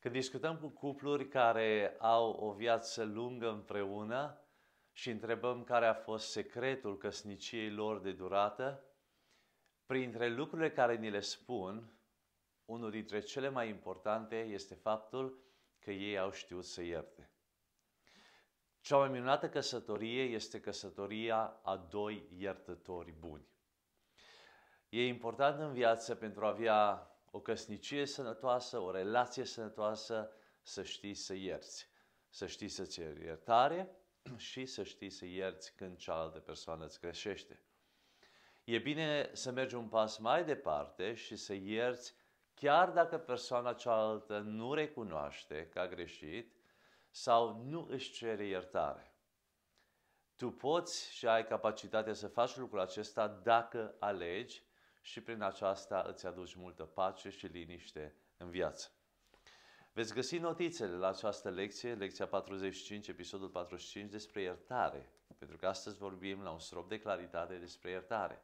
Când discutăm cu cupluri care au o viață lungă împreună și întrebăm care a fost secretul căsniciei lor de durată, printre lucrurile care ni le spun, unul dintre cele mai importante este faptul că ei au știut să ierte. Cea mai minunată căsătorie este căsătoria a doi iertători buni. E important în viață pentru a avea o căsnicie sănătoasă, o relație sănătoasă, să știi să ierți. Să știi să ceri iertare și să știi să ierți când cealaltă persoană îți greșește. E bine să mergi un pas mai departe și să ierți chiar dacă persoana cealaltă nu recunoaște că a greșit sau nu își cere iertare. Tu poți și ai capacitatea să faci lucrul acesta dacă alegi și prin aceasta îți aduci multă pace și liniște în viață. Veți găsi notițele la această lecție, lecția 45, episodul 45, despre iertare. Pentru că astăzi vorbim la un strop de claritate despre iertare.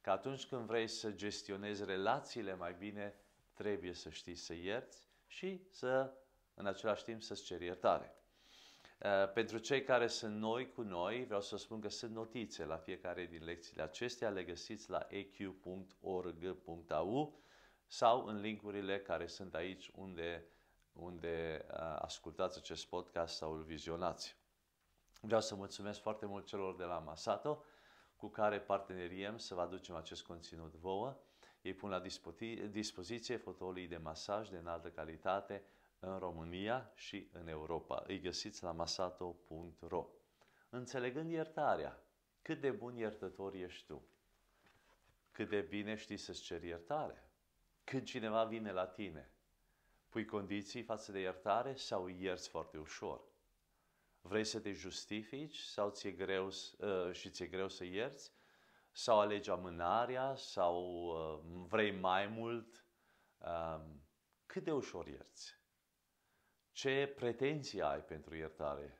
Că atunci când vrei să gestionezi relațiile mai bine, trebuie să știi să ierți și să, în același timp, să-ți ceri iertare. Eh, pentru cei care sunt noi cu noi, vreau să spun că sunt notițe la fiecare din lecțiile acestea, le găsiți la eq.org.au sau în linkurile care sunt aici unde, unde eh, ascultați acest podcast sau îl vizionați. Vreau să mulțumesc foarte mult celor de la Masato cu care parteneriem să vă aducem acest conținut vouă. Ei pun la dispoziție fotolii de masaj de înaltă calitate, în România și în Europa. Îi găsiți la masato.ro Înțelegând iertarea, cât de bun iertător ești tu, cât de bine știi să-ți ceri iertare, când cineva vine la tine, pui condiții față de iertare sau ierți foarte ușor? Vrei să te justifici sau ți-e greu, uh, și ți-e greu să ierți? Sau alegi amânarea sau uh, vrei mai mult? Uh, cât de ușor ierți? Ce pretenții ai pentru iertare?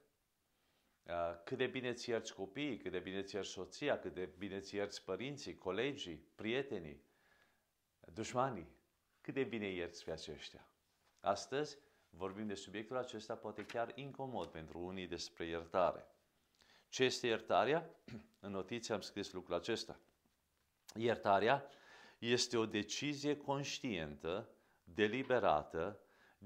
Cât de bine ți ierți copiii, cât de bine ți ierți soția, cât de bine ți ierți părinții, colegii, prietenii, dușmanii. Cât de bine ierți pe aceștia. Astăzi vorbim de subiectul acesta, poate chiar incomod pentru unii despre iertare. Ce este iertarea? În notițe am scris lucrul acesta. Iertarea este o decizie conștientă, deliberată,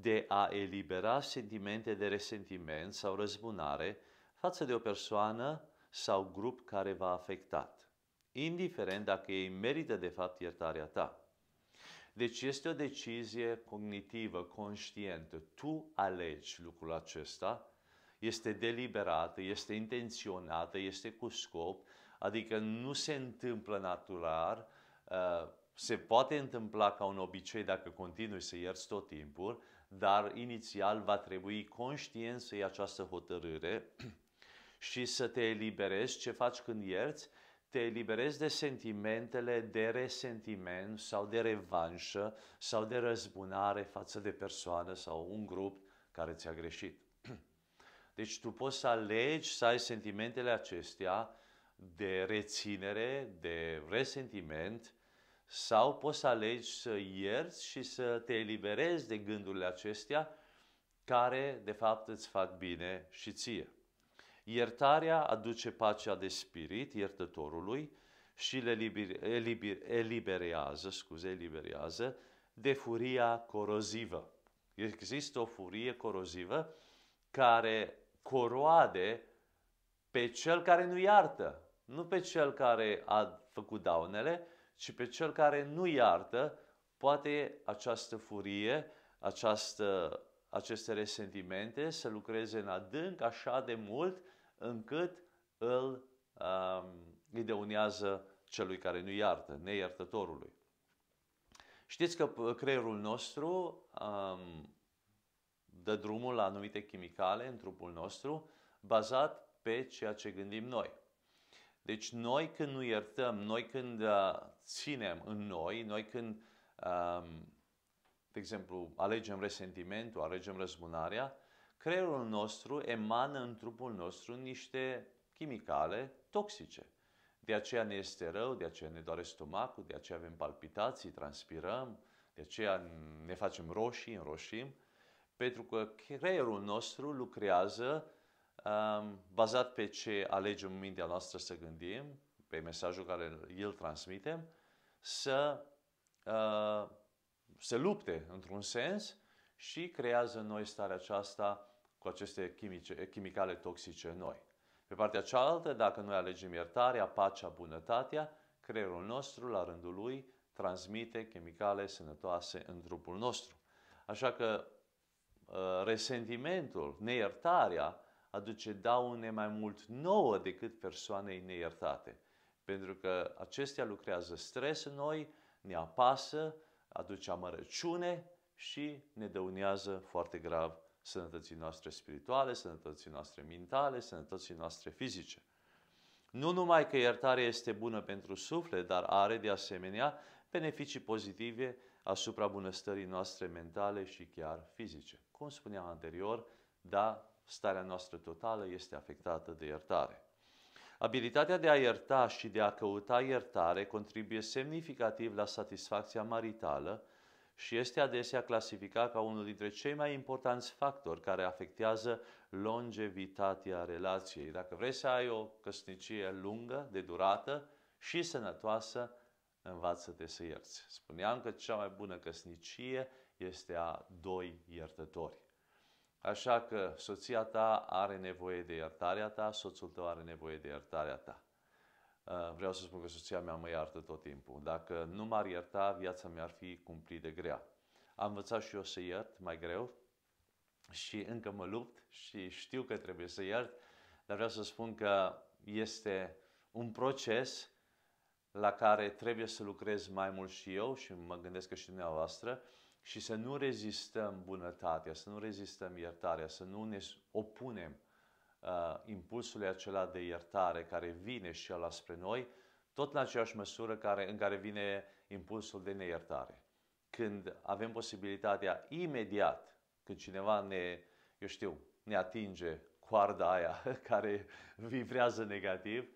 de a elibera sentimente de resentiment sau răzbunare față de o persoană sau grup care v-a afectat, indiferent dacă ei merită de fapt iertarea ta. Deci este o decizie cognitivă, conștientă. Tu alegi lucrul acesta, este deliberată, este intenționată, este cu scop, adică nu se întâmplă natural, uh, se poate întâmpla ca un obicei dacă continui să ierți tot timpul, dar inițial va trebui conștient să iei această hotărâre și să te eliberezi. Ce faci când ierți? Te eliberezi de sentimentele de resentiment sau de revanșă sau de răzbunare față de persoană sau un grup care ți-a greșit. Deci tu poți să alegi să ai sentimentele acestea de reținere, de resentiment sau poți să alegi să ierți și să te eliberezi de gândurile acestea care, de fapt, îți fac bine și ție. Iertarea aduce pacea de spirit iertătorului și le liber, eliber, eliberează, scuze, eliberează de furia corozivă. Există o furie corozivă care coroade pe cel care nu iartă, nu pe cel care a făcut daunele, și pe cel care nu iartă, poate această furie, această, aceste resentimente să lucreze în adânc așa de mult încât îl um, îi deunează celui care nu iartă, neiertătorului. Știți că creierul nostru um, dă drumul la anumite chimicale în trupul nostru bazat pe ceea ce gândim noi. Deci noi când nu iertăm, noi când uh, ținem în noi, noi când, um, de exemplu, alegem resentimentul, alegem răzbunarea, creierul nostru emană în trupul nostru niște chimicale toxice. De aceea ne este rău, de aceea ne doare stomacul, de aceea avem palpitații, transpirăm, de aceea ne facem roșii, înroșim, pentru că creierul nostru lucrează bazat pe ce alegem în mintea noastră să gândim, pe mesajul care îl transmitem, să uh, se lupte într-un sens și creează în noi starea aceasta cu aceste chimice, chimicale toxice în noi. Pe partea cealaltă, dacă noi alegem iertarea, pacea, bunătatea, creierul nostru, la rândul lui, transmite chimicale sănătoase în trupul nostru. Așa că uh, resentimentul, neiertarea, aduce daune mai mult nouă decât persoanei neiertate. Pentru că acestea lucrează stres în noi, ne apasă, aduce amărăciune și ne dăunează foarte grav sănătății noastre spirituale, sănătății noastre mentale, sănătății noastre fizice. Nu numai că iertarea este bună pentru suflet, dar are de asemenea beneficii pozitive asupra bunăstării noastre mentale și chiar fizice. Cum spuneam anterior, da, starea noastră totală este afectată de iertare. Abilitatea de a ierta și de a căuta iertare contribuie semnificativ la satisfacția maritală și este adesea clasificat ca unul dintre cei mai importanți factori care afectează longevitatea relației. Dacă vrei să ai o căsnicie lungă, de durată și sănătoasă, învață-te să ierți. Spuneam că cea mai bună căsnicie este a doi iertători. Așa că soția ta are nevoie de iertarea ta, soțul tău are nevoie de iertarea ta. Uh, vreau să spun că soția mea mă iartă tot timpul. Dacă nu m-ar ierta, viața mi-ar fi cumplit de grea. Am învățat și eu să iert mai greu și încă mă lupt și știu că trebuie să iert, dar vreau să spun că este un proces la care trebuie să lucrez mai mult și eu și mă gândesc că și dumneavoastră, și să nu rezistăm bunătatea, să nu rezistăm iertarea, să nu ne opunem uh, impulsului acela de iertare care vine și ala spre noi, tot în aceeași măsură care, în care vine impulsul de neiertare. Când avem posibilitatea imediat, când cineva ne, eu știu, ne atinge coarda aia care vibrează negativ,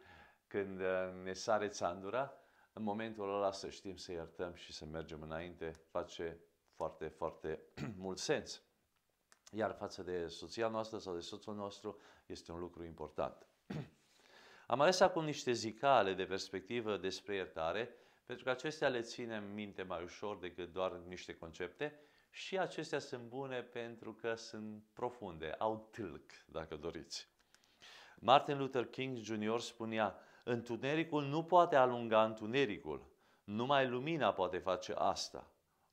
când uh, ne sare țandura, în momentul ăla să știm să iertăm și să mergem înainte, face foarte, foarte mult sens. Iar față de soția noastră sau de soțul nostru este un lucru important. Am ales acum niște zicale de perspectivă despre iertare, pentru că acestea le ținem minte mai ușor decât doar niște concepte și acestea sunt bune pentru că sunt profunde, au tâlc, dacă doriți. Martin Luther King Jr. spunea, Întunericul nu poate alunga întunericul, numai lumina poate face asta.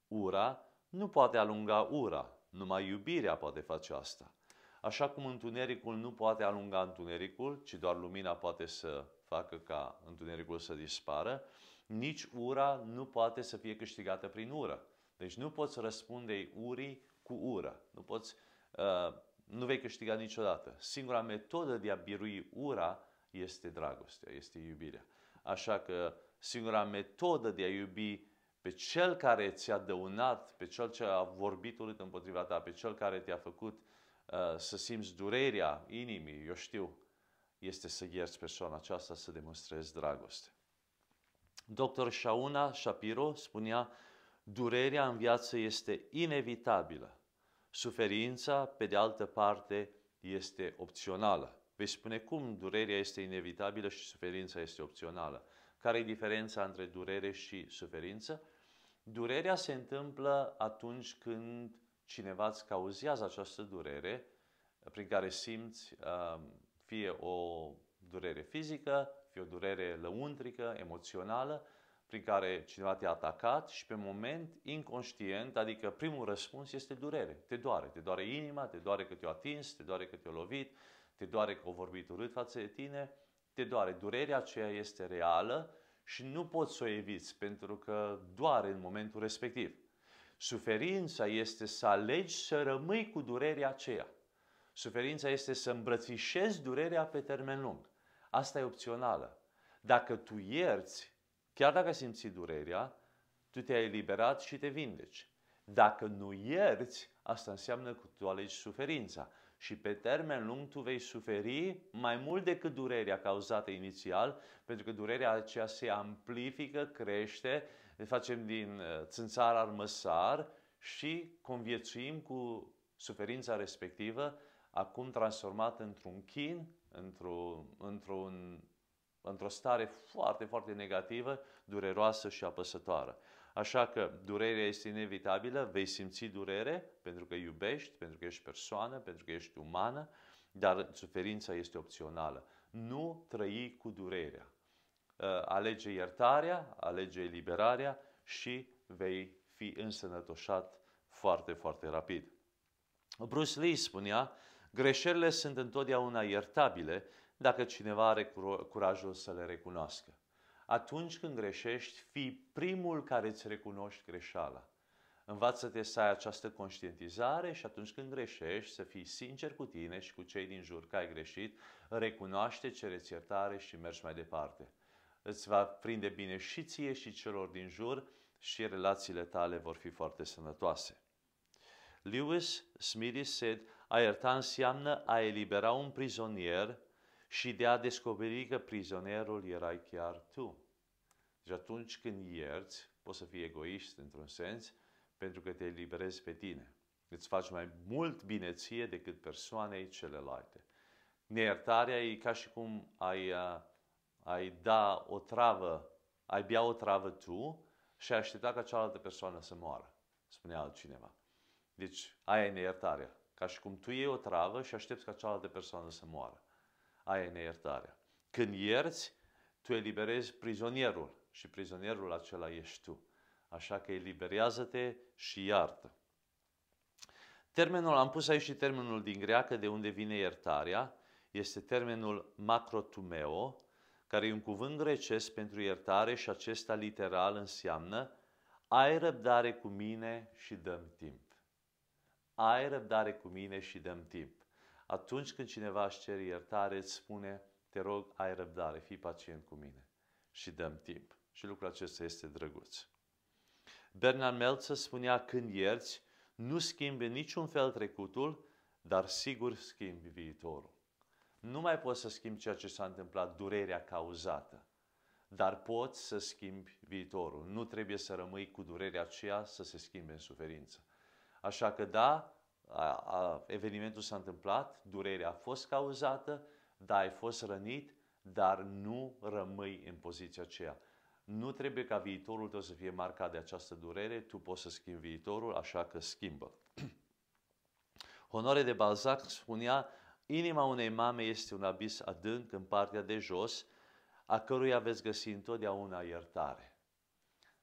Ura nu poate alunga ura, numai iubirea poate face asta. Așa cum întunericul nu poate alunga întunericul, ci doar lumina poate să facă ca întunericul să dispară, nici ura nu poate să fie câștigată prin ură. Deci nu poți răspunde urii cu ură. Nu poți, uh, nu vei câștiga niciodată. Singura metodă de a birui ura este dragostea, este iubirea. Așa că singura metodă de a iubi pe cel care ți-a dăunat, pe cel ce a vorbit urât împotriva ta, pe cel care te-a făcut uh, să simți durerea inimii, eu știu, este să ierți persoana aceasta, să demonstrezi dragoste. Dr. Shauna Shapiro spunea, durerea în viață este inevitabilă. Suferința, pe de altă parte, este opțională. Vei spune cum durerea este inevitabilă și suferința este opțională. Care e diferența între durere și suferință? Durerea se întâmplă atunci când cineva îți cauzează această durere, prin care simți um, fie o durere fizică, fie o durere lăuntrică, emoțională, prin care cineva te-a atacat și pe moment inconștient, adică primul răspuns este durere. Te doare. Te doare inima, te doare că te-a atins, te doare că te-a lovit, te doare că a vorbit urât față de tine, te doare. Durerea aceea este reală și nu poți să o eviți pentru că doare în momentul respectiv. Suferința este să alegi să rămâi cu durerea aceea. Suferința este să îmbrățișezi durerea pe termen lung. Asta e opțională. Dacă tu ierți, chiar dacă simți durerea, tu te-ai eliberat și te vindeci. Dacă nu ierți, asta înseamnă că tu alegi suferința și pe termen lung tu vei suferi mai mult decât durerea cauzată inițial, pentru că durerea aceea se amplifică, crește, ne facem din uh, țânțar armăsar și conviețuim cu suferința respectivă, acum transformată într-un chin, într-o, într-un, într-o stare foarte, foarte negativă dureroasă și apăsătoară. Așa că durerea este inevitabilă, vei simți durere pentru că iubești, pentru că ești persoană, pentru că ești umană, dar suferința este opțională. Nu trăi cu durerea. Uh, alege iertarea, alege eliberarea și vei fi însănătoșat foarte, foarte rapid. Bruce Lee spunea, greșelile sunt întotdeauna iertabile dacă cineva are curajul să le recunoască. Atunci când greșești, fii primul care îți recunoști greșeala. Învață-te să ai această conștientizare și atunci când greșești, să fii sincer cu tine și cu cei din jur că ai greșit, recunoaște, cereți iertare și mergi mai departe. Îți va prinde bine și ție și celor din jur și relațiile tale vor fi foarte sănătoase. Lewis Smithy said, a ierta înseamnă a elibera un prizonier și de a descoperi că prizonerul erai chiar tu. Deci atunci când ierți, poți să fii egoist într-un sens, pentru că te eliberezi pe tine. Îți faci mai mult bine ție decât persoanei celelalte. Neiertarea e ca și cum ai, uh, ai da o travă, ai bea o travă tu și ai aștepta ca cealaltă persoană să moară, spunea altcineva. Deci aia e neiertarea. Ca și cum tu iei o travă și aștepți ca cealaltă persoană să moară aia e neiertarea. Când ierți, tu eliberezi prizonierul și prizonierul acela ești tu. Așa că eliberează-te și iartă. Termenul, am pus aici și termenul din greacă de unde vine iertarea, este termenul macrotumeo, care e un cuvânt grecesc pentru iertare și acesta literal înseamnă ai răbdare cu mine și dăm timp. Ai răbdare cu mine și dăm timp. Atunci când cineva își cere iertare, îți spune, te rog, ai răbdare, fii pacient cu mine și dăm timp. Și lucrul acesta este drăguț. Bernard Meltzer spunea, când ierți, nu schimbi niciun fel trecutul, dar sigur schimbi viitorul. Nu mai poți să schimbi ceea ce s-a întâmplat, durerea cauzată, dar poți să schimbi viitorul. Nu trebuie să rămâi cu durerea aceea să se schimbe în suferință. Așa că da, a, a, evenimentul s-a întâmplat, durerea a fost cauzată, da, ai fost rănit, dar nu rămâi în poziția aceea. Nu trebuie ca viitorul tău să fie marcat de această durere, tu poți să schimbi viitorul, așa că schimbă. Honore de Balzac spunea, inima unei mame este un abis adânc în partea de jos, a căruia veți găsi întotdeauna iertare.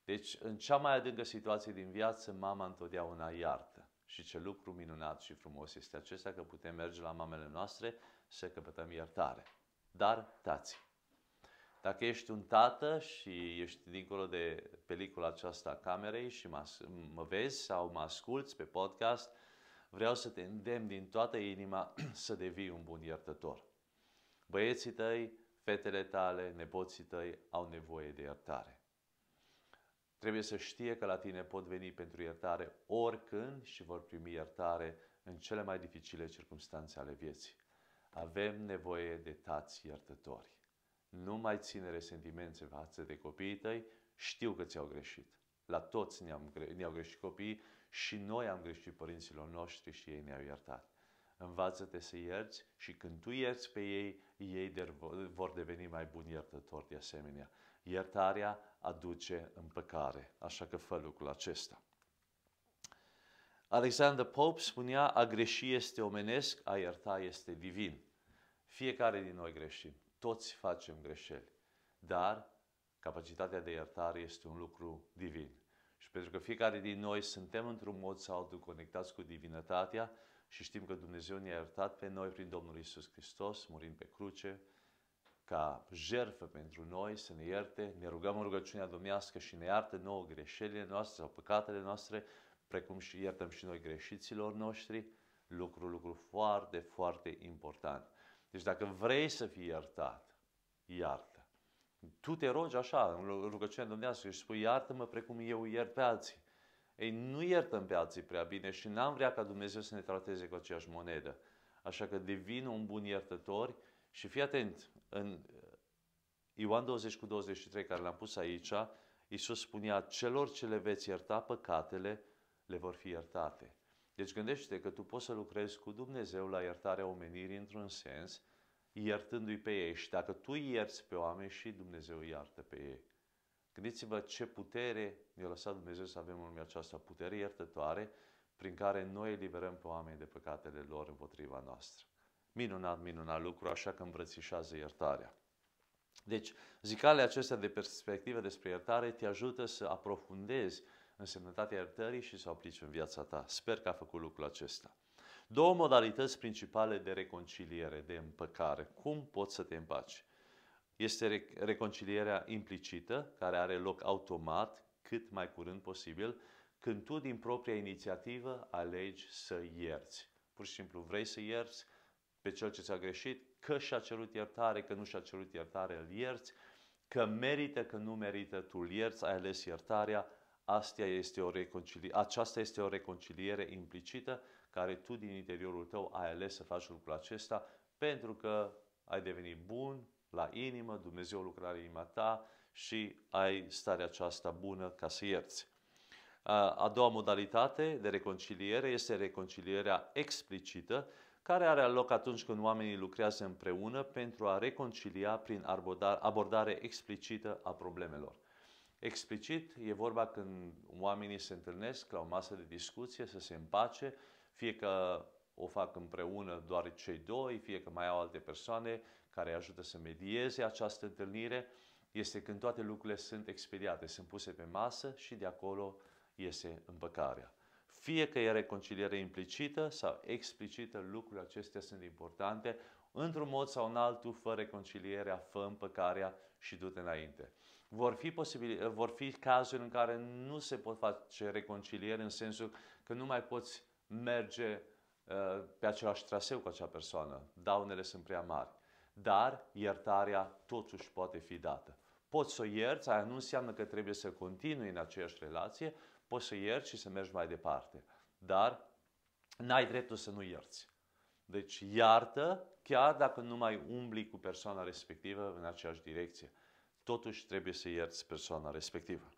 Deci, în cea mai adâncă situație din viață, mama întotdeauna iartă. Și ce lucru minunat și frumos este acesta că putem merge la mamele noastre să căpătăm iertare. Dar, tați, dacă ești un tată și ești dincolo de pelicula aceasta a camerei și mă, mă vezi sau mă asculți pe podcast, vreau să te îndemn din toată inima să devii un bun iertător. Băieții tăi, fetele tale, nepoții tăi au nevoie de iertare. Trebuie să știe că la tine pot veni pentru iertare oricând și vor primi iertare în cele mai dificile circunstanțe ale vieții. Avem nevoie de tați iertători. Nu mai ține resentimente față de copiii tăi, știu că ți-au greșit. La toți ne-am, ne-au greșit copiii și noi am greșit părinților noștri și ei ne-au iertat învață-te să ierți și când tu ierți pe ei, ei vor deveni mai buni iertători de asemenea. Iertarea aduce împăcare, așa că fă lucrul acesta. Alexander Pope spunea, a greși este omenesc, a ierta este divin. Fiecare din noi greșim, toți facem greșeli, dar capacitatea de iertare este un lucru divin. Și pentru că fiecare din noi suntem într-un mod sau altul conectați cu divinătatea, și știm că Dumnezeu ne-a iertat pe noi prin Domnul Isus Hristos, murind pe cruce, ca jertfă pentru noi, să ne ierte, ne rugăm în rugăciunea domnească și ne iartă nouă greșelile noastre sau păcatele noastre, precum și iertăm și noi greșiților noștri, lucru, lucru foarte, foarte important. Deci dacă vrei să fii iertat, iartă. Tu te rogi așa, în rugăciunea domnească și spui, iartă-mă precum eu iert pe alții. Ei, nu iertăm pe alții prea bine și n-am vrea ca Dumnezeu să ne trateze cu aceeași monedă. Așa că devin un bun iertător și fii atent, în uh, Ioan 20 cu 23 care l-am pus aici, Iisus spunea, celor ce le veți ierta păcatele, le vor fi iertate. Deci gândește că tu poți să lucrezi cu Dumnezeu la iertarea omenirii într-un sens, iertându-i pe ei. Și dacă tu ierți pe oameni, și Dumnezeu iartă pe ei. Gândiți-vă ce putere ne a lăsat Dumnezeu să avem în lumea aceasta, putere iertătoare, prin care noi eliberăm pe oameni de păcatele lor împotriva noastră. Minunat, minunat lucru, așa că îmbrățișează iertarea. Deci, zicale acestea de perspectivă despre iertare te ajută să aprofundezi însemnătatea iertării și să o aplici în viața ta. Sper că a făcut lucrul acesta. Două modalități principale de reconciliere, de împăcare. Cum poți să te împaci? este reconcilierea implicită, care are loc automat, cât mai curând posibil, când tu din propria inițiativă alegi să ierți. Pur și simplu vrei să ierți pe cel ce ți-a greșit, că și-a cerut iertare, că nu și-a cerut iertare, îl ierți, că merită, că nu merită, tu îl ierți, ai ales iertarea, astia este o reconcili- aceasta este o reconciliere implicită care tu din interiorul tău ai ales să faci lucrul acesta pentru că ai devenit bun, la inimă, Dumnezeu lucrare inima ta și ai starea aceasta bună ca să ierți. A doua modalitate de reconciliere este reconcilierea explicită, care are loc atunci când oamenii lucrează împreună pentru a reconcilia prin abordare explicită a problemelor. Explicit e vorba când oamenii se întâlnesc la o masă de discuție, să se împace, fie că o fac împreună doar cei doi, fie că mai au alte persoane care ajută să medieze această întâlnire este când toate lucrurile sunt expediate, sunt puse pe masă și de acolo iese împăcarea. Fie că e reconciliere implicită sau explicită, lucrurile acestea sunt importante, într-un mod sau în altul, fă reconcilierea, fă împăcarea și du-te înainte. Vor fi, posibil, vor fi cazuri în care nu se pot face reconciliere în sensul că nu mai poți merge uh, pe același traseu cu acea persoană. Daunele sunt prea mari dar iertarea totuși poate fi dată. Poți să o ierți, aia nu înseamnă că trebuie să continui în aceeași relație, poți să ierți și să mergi mai departe. Dar n-ai dreptul să nu ierți. Deci iartă chiar dacă nu mai umbli cu persoana respectivă în aceeași direcție. Totuși trebuie să ierți persoana respectivă.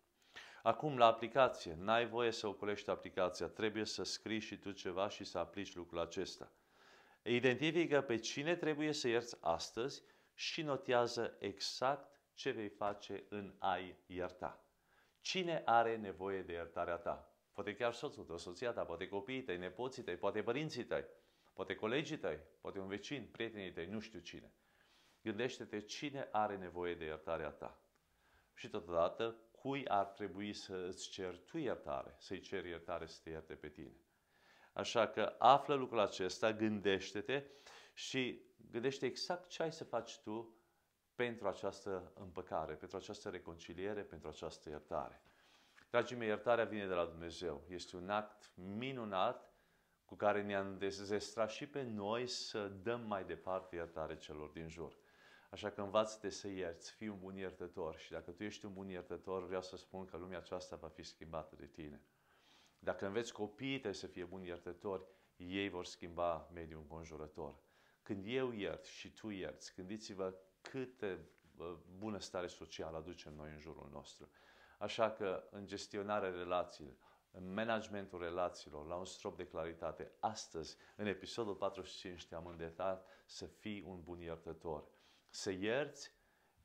Acum, la aplicație. N-ai voie să ocolești aplicația. Trebuie să scrii și tu ceva și să aplici lucrul acesta. Identifică pe cine trebuie să ierți astăzi și notează exact ce vei face în ai ierta. Cine are nevoie de iertarea ta? Poate chiar soțul tău, soția ta, poate copiii tăi, nepoții tăi, poate părinții tăi, poate colegii tăi, poate un vecin, prietenii tăi, nu știu cine. Gândește-te cine are nevoie de iertarea ta. Și totodată, cui ar trebui să îți ceri tu iertare, să-i ceri iertare să te ierte pe tine. Așa că află lucrul acesta, gândește-te și gândește exact ce ai să faci tu pentru această împăcare, pentru această reconciliere, pentru această iertare. Dragii mei, iertarea vine de la Dumnezeu. Este un act minunat cu care ne-am dezestrat și pe noi să dăm mai departe iertare celor din jur. Așa că învață-te să ierți, fii un bun iertător și dacă tu ești un bun iertător, vreau să spun că lumea aceasta va fi schimbată de tine. Dacă înveți copiii tăi să fie buni iertători, ei vor schimba mediul înconjurător. Când eu iert și tu ierți, gândiți-vă câte bună stare socială aducem noi în jurul nostru. Așa că în gestionarea relațiilor, în managementul relațiilor, la un strop de claritate, astăzi, în episodul 45, te-am îndetat să fii un bun iertător. Să ierți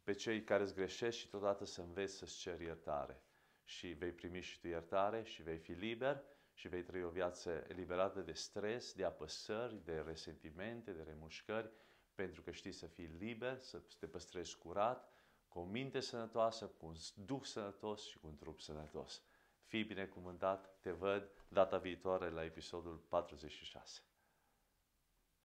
pe cei care îți greșesc și totodată să înveți să-ți ceri iertare și vei primi și tu iertare și vei fi liber și vei trăi o viață eliberată de stres, de apăsări, de resentimente, de remușcări, pentru că știi să fii liber, să te păstrezi curat, cu o minte sănătoasă, cu un duh sănătos și cu un trup sănătos. Fii binecuvântat, te văd data viitoare la episodul 46.